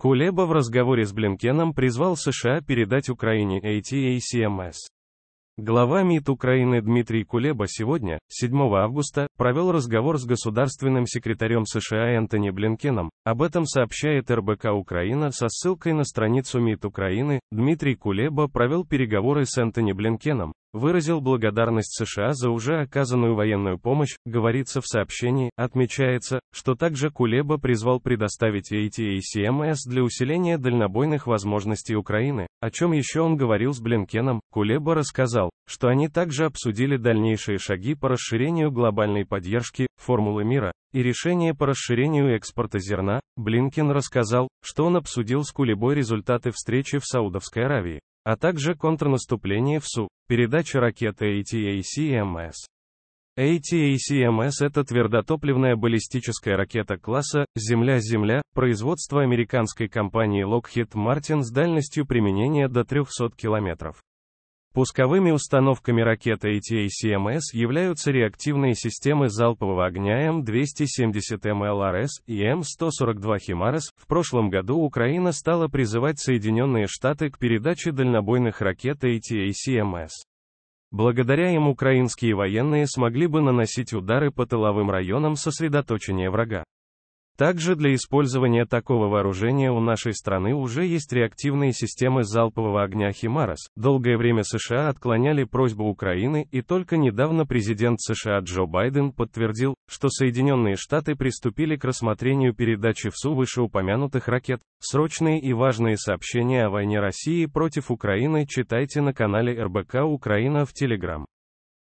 Кулеба в разговоре с Блинкеном призвал США передать Украине ATACMS. Глава МИД Украины Дмитрий Кулеба сегодня, 7 августа, провел разговор с государственным секретарем США Энтони Блинкеном, об этом сообщает РБК Украина со ссылкой на страницу МИД Украины, Дмитрий Кулеба провел переговоры с Энтони Блинкеном, выразил благодарность США за уже оказанную военную помощь, говорится в сообщении, отмечается, что также Кулеба призвал предоставить ATACMS эм для усиления дальнобойных возможностей Украины, о чем еще он говорил с Блинкеном, Кулеба рассказал, сказал, что они также обсудили дальнейшие шаги по расширению глобальной поддержки, формулы мира, и решение по расширению экспорта зерна, Блинкин рассказал, что он обсудил с Кулебой результаты встречи в Саудовской Аравии, а также контрнаступление в СУ, передача ракеты ATACMS. ATACMS – это твердотопливная баллистическая ракета класса «Земля-Земля», производства американской компании Lockheed Martin с дальностью применения до 300 километров. Пусковыми установками ракеты ATACMS являются реактивные системы залпового огня М270М и М142 Химарес. В прошлом году Украина стала призывать Соединенные Штаты к передаче дальнобойных ракет ATACMS. Благодаря им украинские военные смогли бы наносить удары по тыловым районам сосредоточения врага. Также для использования такого вооружения у нашей страны уже есть реактивные системы залпового огня «Химарос». Долгое время США отклоняли просьбу Украины, и только недавно президент США Джо Байден подтвердил, что Соединенные Штаты приступили к рассмотрению передачи в СУ вышеупомянутых ракет. Срочные и важные сообщения о войне России против Украины читайте на канале РБК Украина в Телеграм.